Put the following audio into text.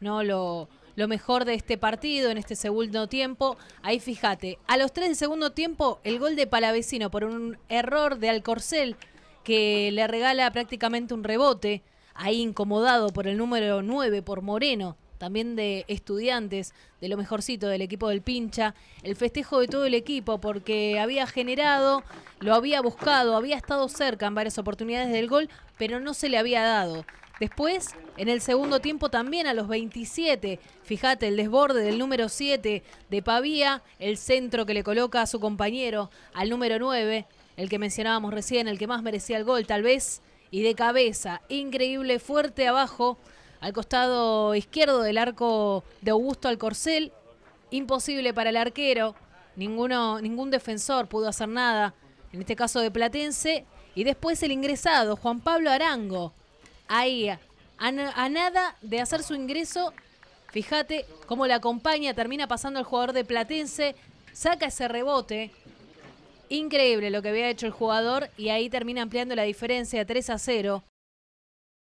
¿no? Lo, lo mejor de este partido en este segundo tiempo. Ahí fíjate, a los tres del segundo tiempo, el gol de Palavecino por un error de Alcorcel que le regala prácticamente un rebote. Ahí incomodado por el número 9, por Moreno también de estudiantes, de lo mejorcito del equipo del Pincha, el festejo de todo el equipo, porque había generado, lo había buscado, había estado cerca en varias oportunidades del gol, pero no se le había dado. Después, en el segundo tiempo también a los 27, fíjate el desborde del número 7 de Pavía, el centro que le coloca a su compañero, al número 9, el que mencionábamos recién, el que más merecía el gol tal vez, y de cabeza, increíble, fuerte abajo, al costado izquierdo del arco de Augusto Alcorcel. Imposible para el arquero. Ninguno, ningún defensor pudo hacer nada, en este caso de Platense. Y después el ingresado, Juan Pablo Arango. Ahí, a, nada de hacer su ingreso. Fíjate cómo la acompaña, termina pasando el jugador de Platense, saca ese rebote. Increíble lo que había hecho el jugador y ahí termina ampliando la diferencia 3 a 0.